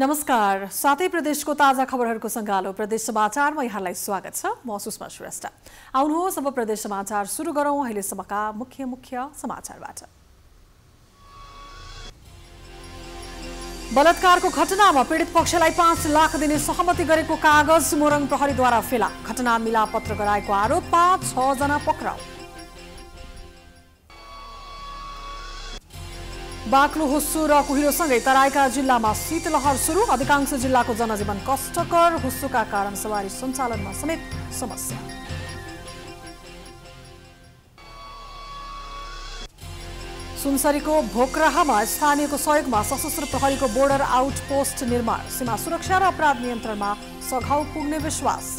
नमस्कार साथै प्रदेशको ताजा खबरहरूको सङ्गालो प्रदेश समाचारमा यहाँलाई स्वागत छ म सुषमा श्रेष्ठ आउनुहोस् अब प्रदेश समाचार सुरु गरौँ अहिलेसम्मका मुख्य मुख्य समाचारबाट बलात्कारको घटनामा पीडित पक्षलाई पाँच लाख दिने सहमति गरेको कागज मोरङ प्रहरीद्वारा फेला घटना मिलापत्र गराएको आरोपमा छजना पक्राउ बाक्लो हुस्सु र कुहिरोसँगै तराईका जिल्लामा शीतलहर सुरु अधिकांश जिल्लाको जनजीवन कष्टकर हुस्सुका कारण सवारी सञ्चालनमा समेत समस्या सुनसरीको भोकराहामा स्थानीयको सहयोगमा सशस्त्र प्रहरीको बोर्डर आउटपोस्ट निर्माण सीमा सुरक्षा र अपराध नियन्त्रणमा सघाउ पुग्ने विश्वास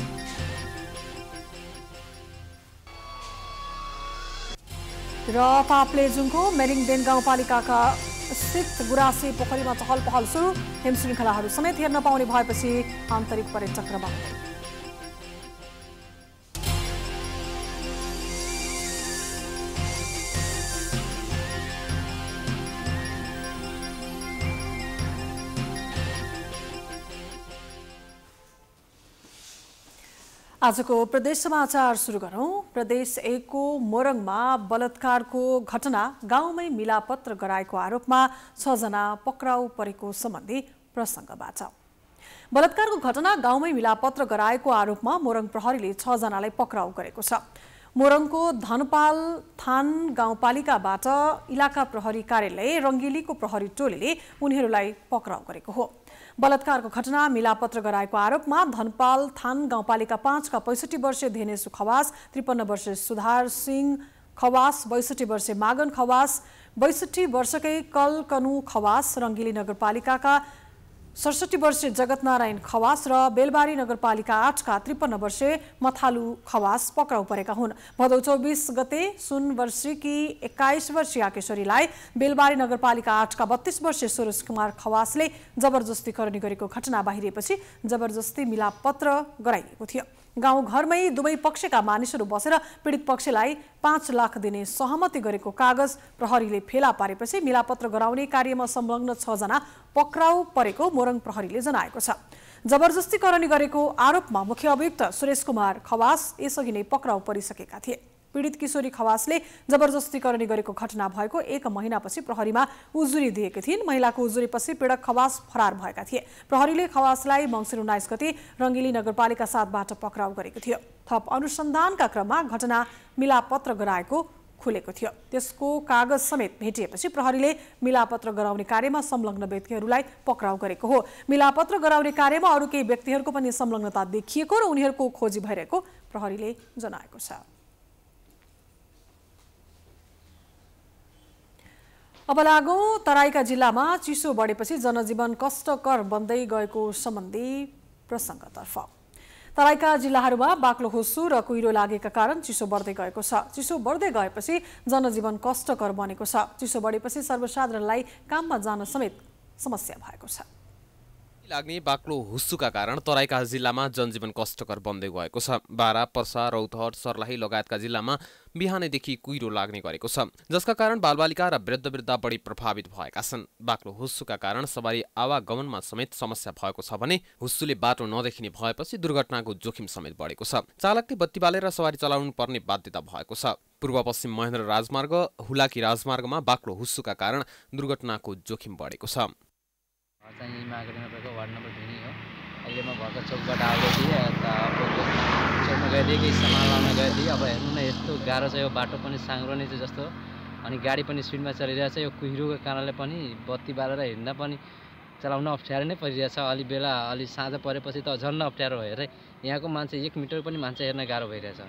र काप्लेजुङको मेरिङदेन गाउँपालिकाका स्थित गुरासे पोखरीमा चहल पहल सुरु हिमश्रृङ्खलाहरू समेत हेर्न पाउने भएपछि आन्तरिक पर्यटक आजको प्रदेश समाचार सुरु गरौँ प्रदेश एकको मोरङमा बलात्कारको घटना गाउँमै मिलापत्र गराएको आरोपमा छजना पक्राउ परेको सम्बन्धी प्रसङ्गबाट बलात्कारको घटना गाउँमै मिलापत्र गराएको आरोपमा मोरङ प्रहरीले छजनालाई पक्राउ गरेको छ मोरङको धनपाल थान गाउँपालिकाबाट इलाका प्रहरी कार्यालय रङ्गेलीको प्रहरी टोलीले उनीहरूलाई पक्राउ गरेको हो बलात्कारको घटना मिलापत्र गराएको आरोपमा धनपाल थान गाउँपालिका पाँचका पैँसठी वर्षीय धेनेसु खवास त्रिपन्न वर्षीय सुधार सिंह खवास बैसठी वर्षीय मागन खवास बैसठी वर्षकै कलकनु खवास रङ्गिली नगरपालिकाका सडसठी वर्षीय जगतनारायण खवास र बेलबारी नगरपालिका आठका त्रिपन्न वर्षे मथालु खवास पक्राउ परेका हुन् भदौ चौबिस गते सुन वर्षीकी एक्काइस वर्षीय केशरीलाई बेलबारी नगरपालिका आठका बत्तीस वर्षीय सुरेश कुमार खवासले जबरजस्ती करणी गरेको घटना बाहिरिएपछि जबरजस्ती मिलापत्र गराइएको थियो गाउँघरमै दुवै पक्षका मानिसहरू बसेर पीडित पक्षलाई पाँच लाख दिने सहमति गरेको कागज प्रहरीले फेला पारेपछि मिलापत्र गराउने कार्यमा संलग्न छजना पक्राउ परेको मोरङ प्रहरीले जनाएको छ जबरजस्तीकरण गरेको आरोपमा मुख्य अभियुक्त सुरेश कुमार खवास यसअघि नै पक्राउ परिसकेका थिए पीडित किशोरी खवासले जबरजस्तीकरण गरेको घटना भएको एक महिनापछि प्रहरीमा उजुरी दिएकी थिइन् महिलाको उजुरीपछि पीडक खवास फरार भएका थिए प्रहरीले खवासलाई मङ्सिर उन्नाइस गति रङ्गिली नगरपालिका साथबाट पक्राउ गरेको थियो थप अनुसन्धानका क्रममा घटना मिलापत्र गराएको खुलेको थियो त्यसको कागज समेत भेटिएपछि प्रहरीले मिलापत्र गराउने कार्यमा संलग्न व्यक्तिहरूलाई पक्राउ गरेको हो मिलापत्र गराउने कार्यमा अरू केही व्यक्तिहरूको पनि संलग्नता देखिएको र उनीहरूको खोजी भइरहेको प्रहरीले जनाएको छ अब लागौँ तराईका जिल्लामा चिसो बढेपछि जनजीवन कष्टकर बन्दै गएको सम्बन्धी प्रसङ्गतर्फ तराईका जिल्लाहरूमा बाक्लो होसु र कुहिरो लागेका कारण चिसो बढ्दै गएको छ चिसो बढ्दै गएपछि जनजीवन कष्टकर बनेको छ चिसो बढेपछि सर्वसाधारणलाई काममा जान समेत समस्या भएको छ लाग्ने बाक्लो हुस्सुका कारण तराईका जिल्लामा जनजीवन कष्टकर बन्दै गएको छ बारा पर्सा रौतहट सर्लाही लगायतका जिल्लामा बिहानैदेखि कुहिरो लाग्ने गरेको छ जसका कारण बालबालिका र वृद्ध वृद्ध बढी प्रभावित भएका छन् बाक्लो हुस्सुका कारण सवारी आवागमनमा समेत समस्या भएको छ भने हुस्सुले बाटो नदेखिने भएपछि दुर्घटनाको जोखिम समेत बढेको छ चालकले बत्ती बालेर सवारी चलाउनु पर्ने बाध्यता भएको छ पूर्व पश्चिम महेन्द्र राजमार्ग हुलाकी राजमार्गमा बाक्लो हुस्सुका कारण दुर्घटनाको जोखिम बढेको छ चाहिँ मार्केटमा रहेको वार्ड नम्बर भिनी हो अहिले म घरको चौकबाट आउँदै थिएँ अन्त चौकमा गएको थिएँ केही सामान लाउन गएको थिएँ अब हेर्नु न यस्तो गाह्रो छ यो बाटो पनि साङ्ग्रो नै छ जस्तो अनि गाडी पनि स्पिडमा चलिरहेछ यो कुहिरोको कारणले पनि बत्ती बालेर हिँड्दा पनि चलाउन अप्ठ्यारो नै परिरहेछ अलि बेला अलि साँझ परेपछि त झन् अप्ठ्यारो भएर यहाँको मान्छे एक मिटर पनि मान्छे हेर्न गाह्रो भइरहेछ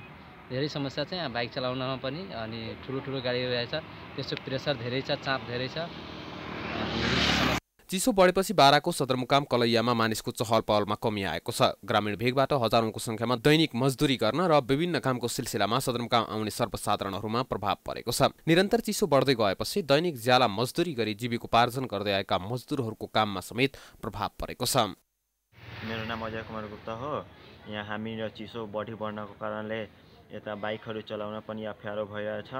धेरै समस्या छ यहाँ बाइक चलाउनमा पनि अनि ठुलो ठुलो गाडी रहेछ त्यसको प्रेसर धेरै छ चाप धेरै छ चिसो बढेपछि बाराको सदरमुकाम कलैयामा मानिसको चहल पहलमा कमी आएको छ ग्रामीण भेगबाट हजारौंको संख्यामा दैनिक मजदुरी गर्न र विभिन्न कामको सिलसिलामा सदरमुकाम आउने सर्वसाधारणहरूमा प्रभाव परेको छ निरन्तर चिसो बढ्दै गएपछि दैनिक ज्याला मजदुरी गरी जीविकोपार्जन गर्दै आएका मजदुरहरूको काममा समेत प्रभाव परेको छ मेरो नाम अजय कुमार गुप्ता हो यहाँ हामी र चिसो बढी बढ्नको कारणले यता बाइकहरू चलाउन पनि अप्ठ्यारो भइरहेछ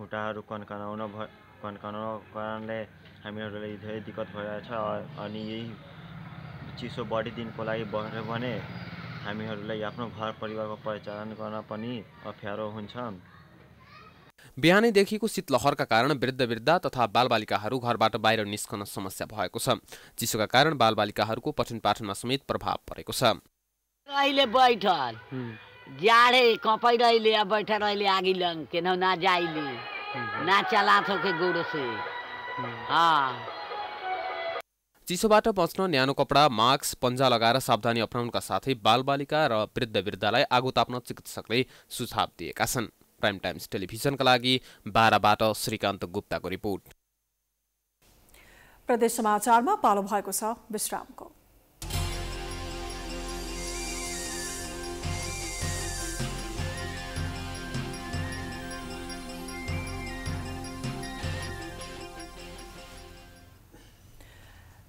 खुट्टाहरू कन्कनाउन भ कन्कनाउनको कारणले हामीहरूलाई धेरै दिक्कत भइरहेछ अनि यही चिसो बढी दिनको लागि बढ्यो भने हामीहरूलाई आफ्नो घर परिवारको परिचालन गर्न पनि अप्ठ्यारो हुन्छ बिहानैदेखिको शीतलहरका कारण वृद्ध वृद्ध तथा बालबालिकाहरू घरबाट बाहिर निस्कन समस्या भएको छ चिसोका कारण बालबालिकाहरूको पठन पाठनमा समेत प्रभाव परेको छ अहिले बैठल जाडे कपै रहिले अहिले आगि लङ के ना ना चला थोके चिसोबाट बच्न न्यानो कपडा मास्क पन्जा लगाएर सावधानी अप्नाउनका साथै बालबालिका र वृद्ध वृद्धलाई आगो ताप्न चिकित्सकले सुझाव दिएका छन् प्राइम टाइम्स टेलिभिजनका लागि बाह्रबाट श्रीकान्त गुप्ताको रिपोर्ट प्रदेश समाचारमा पालो भएको छ विश्रामको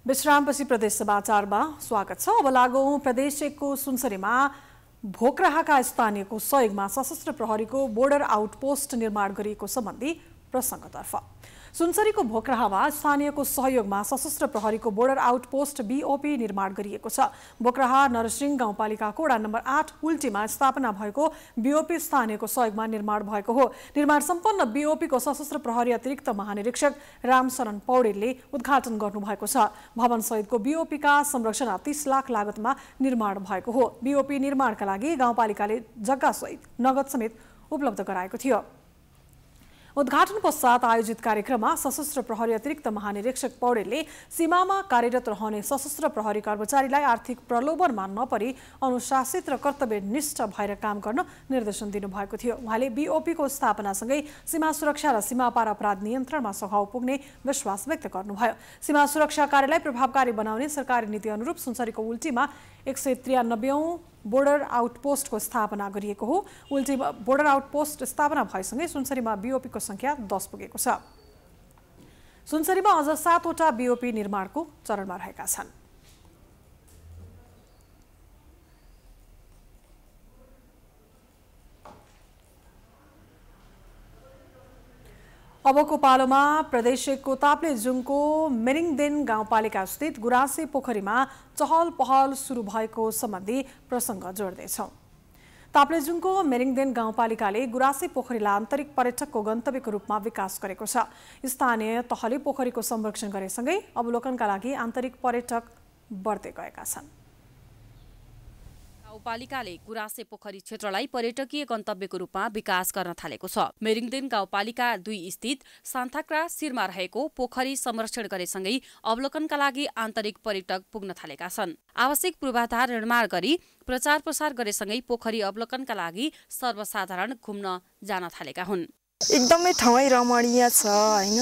विश्रामपछि प्रदेश समाचारमा स्वागत छ अब लागौँ प्रदेश एकको सुनसरीमा भोकराहाका स्थानीयको सहयोगमा सशस्त्र प्रहरीको बोर्डर आउटपोस्ट निर्माण गरिएको सम्बन्धी प्रसङ्गतर्फ सुनसरीको भोक्राहामा स्थानीयको सहयोगमा सशस्त्र प्रहरीको बोर्डर आउटपोस्ट बिओपी निर्माण गरिएको छ बोक्राहा नरसिंह गाउँपालिका कोडा नम्बर आठ उल्टीमा स्थापना भएको बिओपी स्थानीयको सहयोगमा निर्माण भएको हो निर्माण सम्पन्न बिओपीको सशस्त्र प्रहरी अतिरिक्त महानिरीक्षक रामशरण पौडेलले उद्घाटन गर्नुभएको छ भवन सहितको बिओपीका संरक्षण तीस लाख लागतमा निर्माण भएको हो बिओपी निर्माणका लागि गाउँपालिकाले जग्गा सहित नगद समेत उपलब्ध गराएको थियो उद्घाटन पश्चात आयोजित कार्यक्रममा सशस्त्र प्रहरी अतिरिक्त महानिरीक्षक पौडेलले सीमामा कार्यरत रहने सशस्त्र प्रहरी कर्मचारीलाई आर्थिक प्रलोभनमा नपरी अनुशासित र कर्तव्यनिष्ठ भएर काम गर्न निर्देशन दिनुभएको थियो उहाँले बिओपीको स्थापनासँगै सीमा सुरक्षा र सीमापार अपराध नियन्त्रणमा सघाउ पुग्ने विश्वास व्यक्त गर्नुभयो सीमा सुरक्षा कार्यलाई प्रभावकारी बनाउने सरकारी नीति अनुरूप सुनसरीको उल्टीमा एक सय त्रियानब्बेौँ बोर्डर आउटपोस्टको स्थापना गरिएको हो उल्टीमा बोर्डर आउटपोस्ट स्थापना भएसँगै सुनसरीमा बिओपीको सङ्ख्या दस पुगेको छ सुनसरीमा अझ सातवटा बिओपी निर्माणको चरणमा रहेका छन् अबको पालोमा प्रदेशको ताप्लेजुङको मेरिङदेन गाउँपालिका स्थित गुराँसे पोखरीमा चहल पहल सुरु भएको सम्बन्धी प्रसङ्ग जोड्दैछौँ ताप्लेजुङको मेरिङदेन गाउँपालिकाले गुराँसे पोखरीलाई आन्तरिक पर्यटकको गन्तव्यको रूपमा विकास गरेको छ स्थानीय तहले पोखरीको संरक्षण गरेसँगै अवलोकनका लागि आन्तरिक पर्यटक बढ्दै गएका छन् गाउँपालिकाले गुरासे पोखरी क्षेत्रलाई पर्यटकीय गन्तव्यको रूपमा विकास गर्न थालेको छ मेरिङदेन गाउँपालिका दुई स्थित सान्थाक्रा शिरमा रहेको पोखरी संरक्षण गरेसँगै अवलोकनका लागि आन्तरिक पर्यटक पुग्न थालेका छन् आवश्यक पूर्वाधार निर्माण गरी प्रचार प्रसार गरेसँगै पोखरी अवलोकनका लागि सर्वसाधारण घुम्न जान थालेका हुन् एकदमै ठाउँै रमणीय छ होइन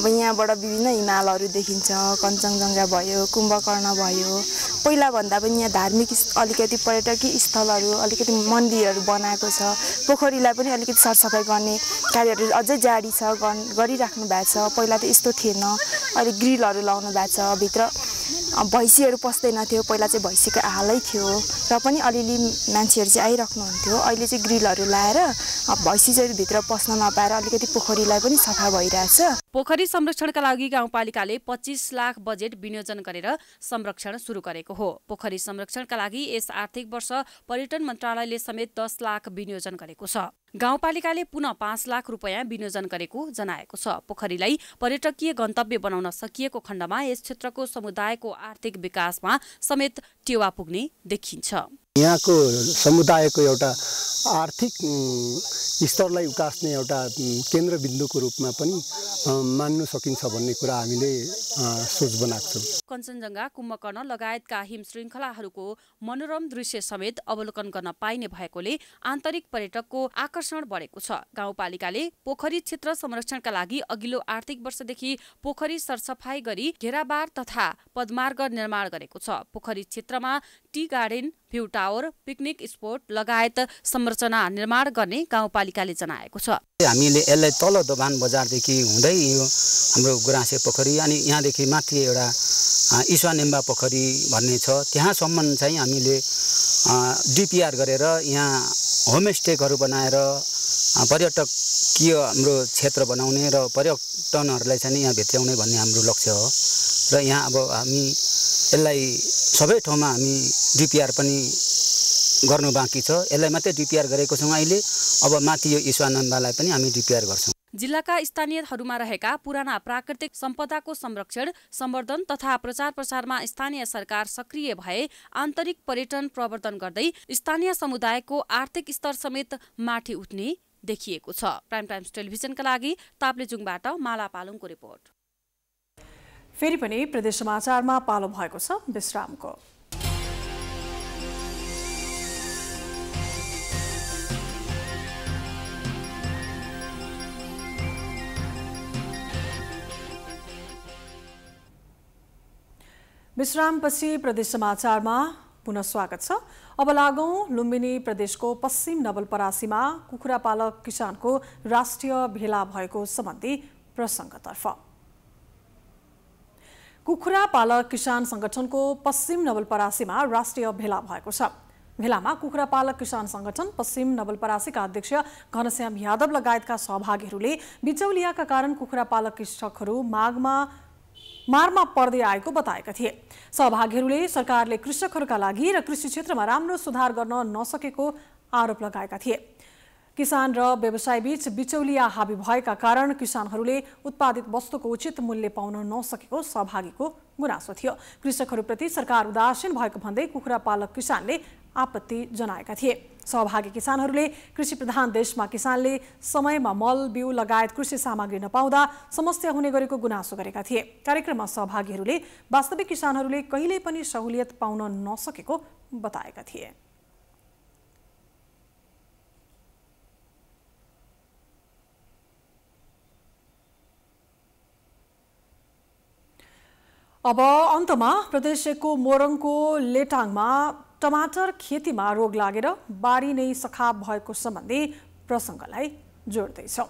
अब यहाँबाट विभिन्न हिमालहरू देखिन्छ कञ्चनजङ्घा भयो कुम्भकर्ण भयो पहिलाभन्दा पनि यहाँ धार्मिक अलिकति पर्यटकीय स्थलहरू अलिकति मन्दिरहरू बनाएको छ पोखरीलाई पनि अलिकति सरसफाइ गर्ने कार्यहरू अझै जारी छ गरिराख्नु भएको छ पहिला त यस्तो थिएन अहिले ग्रिलहरू लाउनु भएको छ भित्र भैँसीहरू पस्दैन थियो पहिला चाहिँ भैँसीको हालै थियो र पनि अलिअलि मान्छेहरू चाहिँ आइराख्नुहुन्थ्यो अहिले चाहिँ ग्रिलहरू लाएर भैँसी भित्र पस्न नपाएर अलिकति पोखरीलाई पनि सफा भइरहेछ पोखरी संरक्षणका लागि गाउँपालिकाले पच्चिस लाख बजेट विनियोजन गरेर संरक्षण सुरु गरेको हो पोखरी संरक्षणका लागि यस आर्थिक वर्ष पर्यटन मन्त्रालयले समेत दस लाख विनियोजन गरेको छ गाउँपालिकाले पुनः पाँच लाख रुपियाँ विनियोजन गरेको जनाएको छ पोखरीलाई पर्यटकीय गन्तव्य बनाउन सकिएको खण्डमा यस क्षेत्रको समुदायको आर्थिक विकासमा समेत टेवा पुग्ने देखिन्छ छ यहाँको समुदायको एउटा आर्थिक स्तरलाई उकास्ने एउटा केन्द्रबिन्दुको रूपमा पनि मान्नु सकिन्छ भन्ने कुरा हामीले सोच बनाएको छौँ कञ्चनजङ्घा कुम्भकर्ण लगायतका हिम श्रृङ्खलाहरूको मनोरम दृश्य समेत अवलोकन गर्न पाइने भएकोले आन्तरिक पर्यटकको आकर्षण बढेको छ गाउँपालिकाले पोखरी क्षेत्र संरक्षणका लागि अघिल्लो आर्थिक वर्षदेखि पोखरी सरसफाई गरी घेराबार तथा पदमार्ग निर्माण गरेको छ पोखरी क्षेत्रमा tea garden view tower picnic spot लगायत संरचना निर्माण गर्ने गाउँपालिकाले जनाएको छ हामीले यसलाई तल दोभान बजारदेखि हुँदै यो हाम्रो गुराँसे पोखरी अनि यहाँदेखि माथि एउटा ईश्वानेम्बा पोखरी भन्ने छ त्यहाँसम्म चाहिँ हामीले डिपिआर गरेर यहाँ होमस्टेहरू बनाएर पर्यटकीय हाम्रो क्षेत्र बनाउने र पर्यटनहरूलाई चाहिँ यहाँ भेट्याउने भन्ने हाम्रो लक्ष्य हो र यहाँ अब हामी यसलाई सबै ठाउँमा हामी डिपिआर पनि गर्नु बाँकी छ यसलाई मात्रै डिपिआर गरेको छौँ अहिले अब माथि यो ईश्वानन्दलाई पनि हामी डिपिआर गर्छौँ जिल्लाका स्थानीयहरूमा रहेका पुराना प्राकृतिक सम्पदाको संरक्षण सम्वर्धन तथा प्रचार प्रसारमा स्थानीय सरकार सक्रिय भए आन्तरिक पर्यटन प्रवर्धन गर्दै स्थानीय समुदायको आर्थिक स्तर समेत माथि उठ्ने देखिएको छ प्राइम टाइम्स टेलिभिजनका लागि ताप्लेजुङबाट माला पालुङको रिपोर्ट फेरि पनि प्रदेश समाचारमा पालो भएको छ विश्रामको विश्रामपछि प्रदेश समाचारमा पुनः स्वागत छ अब लागौँ लुम्बिनी प्रदेशको पश्चिम नवलपरासीमा कुखुरा पालक किसानको राष्ट्रिय भेला भएको सम्बन्धी प्रसङ्गतर्फ कुखुरा पालक किसान सङ्गठनको पश्चिम नवलपरासीमा राष्ट्रिय भेला भएको छ भेलामा कुखुरा पालक किसान संगठन पश्चिम नवलपरासीका अध्यक्ष घनश्याम यादव लगायतका सहभागीहरूले बिचौलियाका कारण कुखुरा पालक कृषकहरू माघमा मारमा पर्दै आएको बताएका थिए सहभागीहरूले सरकारले कृषकहरूका लागि र कृषि क्षेत्रमा राम्रो सुधार गर्न नसकेको आरोप लगाएका थिए किसान र व्यवसायबीच बिचौलिया हावी भएका कारण किसानहरूले उत्पादित वस्तुको उचित मूल्य पाउन नसकेको सहभागीको गुनासो थियो कृषकहरूप्रति सरकार उदासीन भएको भन्दै कुखुरा पालक किसानले आपत्ति जनाएका थिए सहभागी किसानहरूले कृषि प्रधान देशमा किसानले समयमा मल बिउ लगायत कृषि सामग्री नपाउँदा समस्या हुने गरेको गुनासो गरेका थिए कार्यक्रममा सहभागीहरूले वास्तविक किसानहरूले कहिले पनि सहुलियत पाउन नसकेको बताएका थिए अब अन्तमा प्रदेशको मोरङको लेटाङमा टमाटर खेतीमा रोग लागेर बारी नै सखाब भएको सम्बन्धी प्रसङ्गलाई जोड्दैछौँ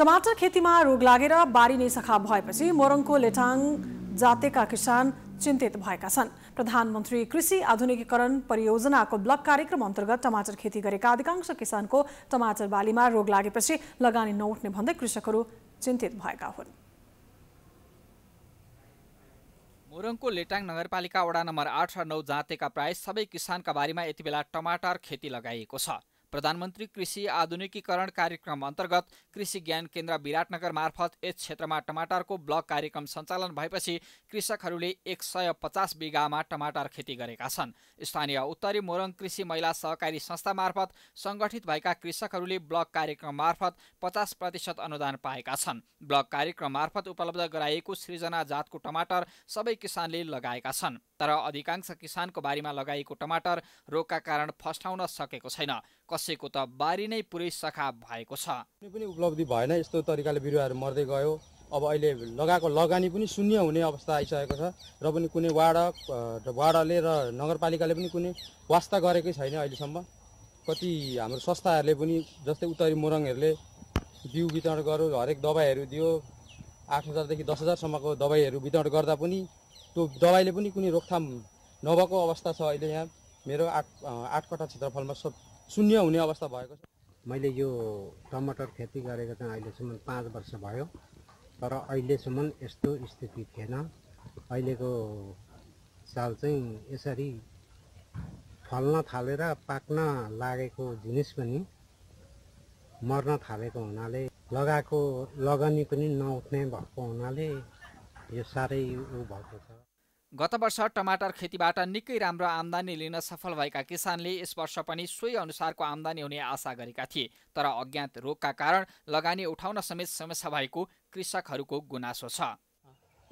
टमाटर खेतीमा रोग लागेर बारी नै सखाब भएपछि मोरङको लेटाङ जातेका किसान चिन्तित भएका छन् प्रधानमन्त्री कृषि आधुनिकीकरण परियोजनाको ब्लक कार्यक्रम अन्तर्गत टमाटर खेती गरेका अधिकांश किसानको टमाटर बालीमा रोग लागेपछि लगानी नउठ्ने भन्दै कृषकहरू चिन्तित भएका हुन् मोरङको लेटाङ नगरपालिका वडा नम्बर आठ र नौ जाँतेका प्राय सबै किसानका बारीमा यति बेला टमाटर खेती लगाइएको छ प्रधानमन्त्री कृषि आधुनिकीकरण कार्यक्रम अन्तर्गत कृषि ज्ञान केन्द्र विराटनगर मार्फत यस क्षेत्रमा टमाटरको ब्लक कार्यक्रम सञ्चालन भएपछि कृषकहरूले एक सय पचास बिघामा टमाटर खेती गरेका छन् स्थानीय उत्तरी मोरङ कृषि महिला सहकारी संस्था मार्फत सङ्गठित भएका कृषकहरूले ब्लक कार्यक्रम मार्फत पचास प्रतिशत अनुदान पाएका छन् ब्लक कार्यक्रम मार्फत उपलब्ध गराइएको सृजना जातको टमाटर सबै किसानले लगाएका छन् तर अधिकांश किसानको बारीमा लगाइएको टमाटर रोगका कारण फस्टाउन सकेको छैन कसैको त बारी नै पुरै सखा भएको छ कुनै पनि उपलब्धि भएन यस्तो तरिकाले बिरुवाहरू मर्दै गयो अब अहिले लगाएको लगानी पनि शून्य हुने अवस्था आइसकेको छ र पनि कुनै वार्ड वार्डले र नगरपालिकाले पनि कुनै वास्ता गरेकै छैन अहिलेसम्म कति हाम्रो संस्थाहरूले पनि जस्तै उत्तरी मोरङहरूले बिउ वितरण गर्यो हरेक दबाईहरू दियो आठ हजारदेखि दस हजारसम्मको दबाईहरू वितरण गर्दा पनि त्यो दबाईले पनि कुनै रोकथाम नभएको अवस्था छ अहिले यहाँ मेरो आठ आठ कठा क्षेत्रफलमा सब शून्य हुने अवस्था भएको छ मैले यो टमाटर खेती गरेको चाहिँ अहिलेसम्म पाँच वर्ष भयो तर अहिलेसम्म यस्तो स्थिति थिएन अहिलेको साल चाहिँ यसरी फल्न थालेर पाक्न लागेको जिनिस पनि मर्न थालेको हुनाले लगाएको लगानी पनि नउठ्ने भएको हुनाले यो साह्रै ऊ भएको छ गत वर्ष टमाटर खेतीबाट निकै राम्रो आम्दानी लिन सफल भएका किसानले यस वर्ष पनि सोही अनुसारको आम्दानी हुने आशा गरेका थिए तर अज्ञात रोगका कारण लगानी उठाउन समेत समस्या भएको कृषकहरूको गुनासो छ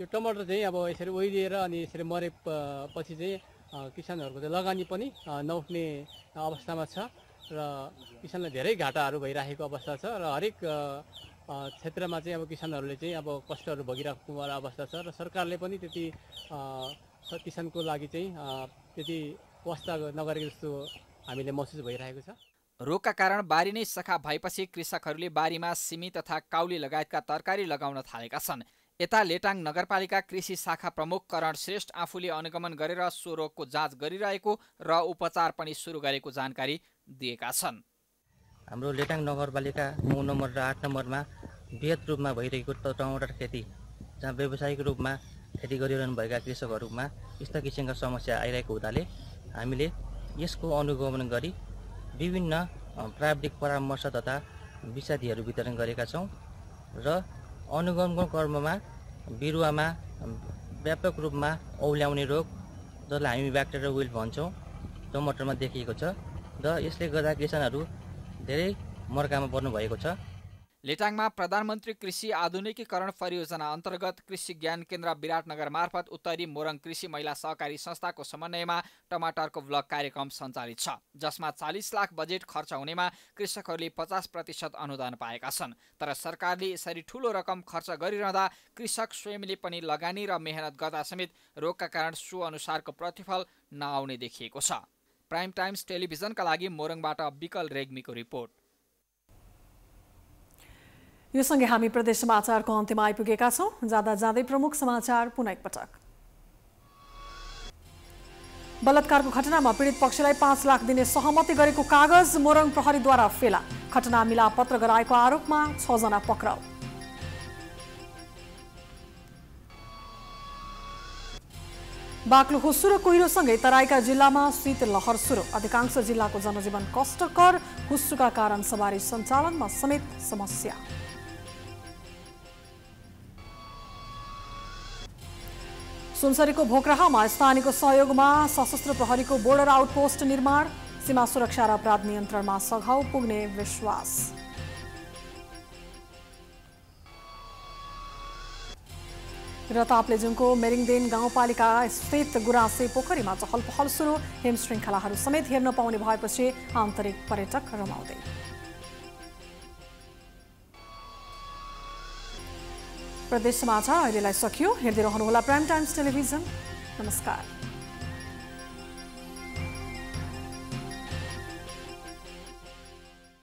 यो टमाटर चाहिँ अब यसरी ओइलिएर अनि यसरी मरे पछि चाहिँ किसानहरूको चाहिँ लगानी पनि नउठ्ने अवस्थामा छ र किसानलाई धेरै घाटाहरू भइराखेको अवस्था छ र हरेक क्षेत्रमा चाहिँ अब किसानहरूले चाहिँ अब कष्टहरू भोगिरहेको अवस्था छ र सरकारले पनि त्यति किसानको लागि चाहिँ त्यति वास्ता नगरेको जस्तो हामीले महसुस भइरहेको छ रोगका कारण बारी नै सखा भएपछि कृषकहरूले बारीमा सिमी तथा काउली लगायतका तरकारी लगाउन थालेका छन् यता लेटाङ नगरपालिका कृषि शाखा प्रमुख करण श्रेष्ठ आफूले अनुगमन गरेर सो रोगको जाँच गरिरहेको र उपचार पनि सुरु गरेको जानकारी दिएका छन् हाम्रो लेटाङ नगरपालिका नौ नम्बर र आठ नम्बरमा वृहत रूपमा भइरहेको टमाटर खेती जहाँ व्यावसायिक रूपमा खेती गरिरहनुभएका कृषकहरूमा यस्ता किसिमका समस्या आइरहेको हुनाले हामीले यसको अनुगमन गरी विभिन्न प्राविधिक परामर्श तथा विषादीहरू वितरण गरेका छौँ र अनुगमनको क्रममा बिरुवामा व्यापक रूपमा औल्याउने रोग जसलाई हामी ब्याक्टेरिया विल भन्छौँ टमाटरमा देखिएको छ र यसले गर्दा किसानहरू धेरै मर्कामा पर्नुभएको छ लेटाङमा प्रधानमन्त्री कृषि आधुनिकीकरण परियोजना अन्तर्गत कृषि ज्ञान केन्द्र विराटनगर मार्फत उत्तरी मोरङ कृषि महिला सहकारी संस्थाको समन्वयमा टमाटरको ब्लक कार्यक्रम सञ्चालित छ जसमा चालिस लाख बजेट खर्च हुनेमा कृषकहरूले पचास प्रतिशत अनुदान पाएका छन् तर सरकारले यसरी ठूलो रकम खर्च गरिरहँदा कृषक स्वयंले पनि लगानी र मेहनत गर्दा समेत रोगका कारण अनुसारको प्रतिफल नआउने देखिएको छ प्राइम टाइम्स टेलिभिजनका लागि मोरङबाट विकल रेग्मीको रिपोर्ट यो सँगै हामी प्रदेश समाचारको अन्त्यमा आइपुगेका छौँ जाँदा जाँदै प्रमुख समाचार पुनः एकपटक बलात्कारको घटनामा पीडित पक्षलाई पाँच लाख दिने सहमति गरेको कागज मोरङ प्रहरीद्वारा फेला घटना मिला पत्र गराएको आरोपमा छजना पक्राउ बाक्लो हुस्सु र कुहिरोसँगै तराईका जिल्लामा शीत लहर सुरु अधिकांश जिल्लाको जनजीवन कष्टकर हुस्सुका कारण सवारी सञ्चालनमा समेत समस्या सुनसरीको भोकराहामा स्थानीयको सहयोगमा सशस्त्र प्रहरीको बोर्डर आउटपोस्ट निर्माण सीमा सुरक्षा र अपराध नियन्त्रणमा सघाउ पुग्ने विश्वास र ताप्लेजुङको मेरिङदेन गाउँपालिका स्थित गुराँसे पोखरीमा चहल पहल सुरु हिमश्रृङ्खलाहरू समेत हेर्न पाउने भएपछि आन्तरिक पर्यटक रमाउँदै प्रदेश समाचार अहिलेलाई सकियो हेर्दै रहनुहोला प्राइम टाइम्स टेलिभिजन नमस्कार